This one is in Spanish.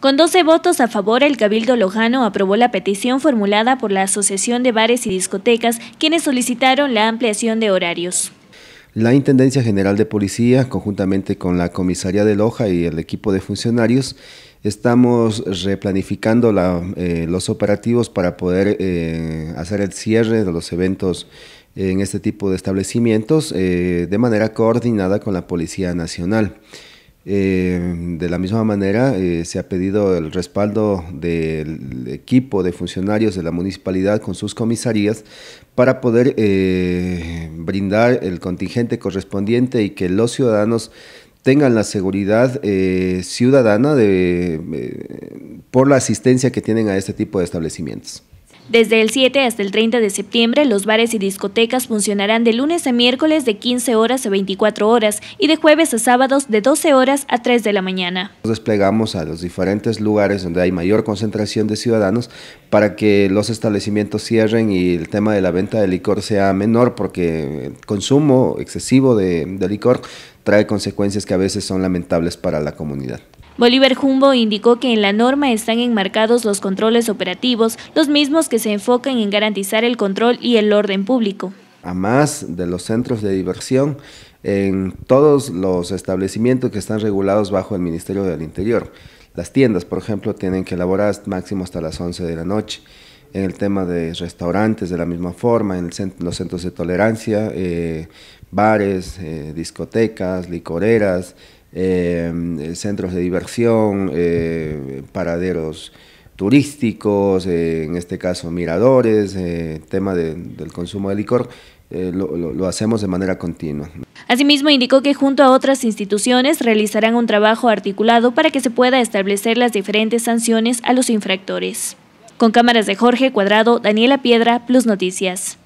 Con 12 votos a favor, el Cabildo Lojano aprobó la petición formulada por la Asociación de Bares y Discotecas, quienes solicitaron la ampliación de horarios. La Intendencia General de Policía, conjuntamente con la Comisaría de Loja y el equipo de funcionarios, estamos replanificando eh, los operativos para poder eh, hacer el cierre de los eventos en este tipo de establecimientos eh, de manera coordinada con la Policía Nacional. Eh, de la misma manera, eh, se ha pedido el respaldo del equipo de funcionarios de la municipalidad con sus comisarías para poder eh, brindar el contingente correspondiente y que los ciudadanos tengan la seguridad ciudadana de, por la asistencia que tienen a este tipo de establecimientos. Desde el 7 hasta el 30 de septiembre, los bares y discotecas funcionarán de lunes a miércoles de 15 horas a 24 horas y de jueves a sábados de 12 horas a 3 de la mañana. Nos desplegamos a los diferentes lugares donde hay mayor concentración de ciudadanos para que los establecimientos cierren y el tema de la venta de licor sea menor porque el consumo excesivo de, de licor trae consecuencias que a veces son lamentables para la comunidad. Bolívar Jumbo indicó que en la norma están enmarcados los controles operativos, los mismos que se enfocan en garantizar el control y el orden público. A más de los centros de diversión, en todos los establecimientos que están regulados bajo el Ministerio del Interior. Las tiendas, por ejemplo, tienen que elaborar máximo hasta las 11 de la noche. En el tema de restaurantes, de la misma forma, en los centros de tolerancia, eh, bares, eh, discotecas, licoreras, eh, centros de diversión, eh, paraderos turísticos, eh, en este caso miradores, tema del consumo de licor, lo, lo hacemos de manera continua. Asimismo, indicó que junto a otras instituciones realizarán un trabajo articulado para que se pueda establecer las diferentes sanciones a los infractores. Con cámaras de Jorge Cuadrado, Daniela Piedra, Plus Noticias.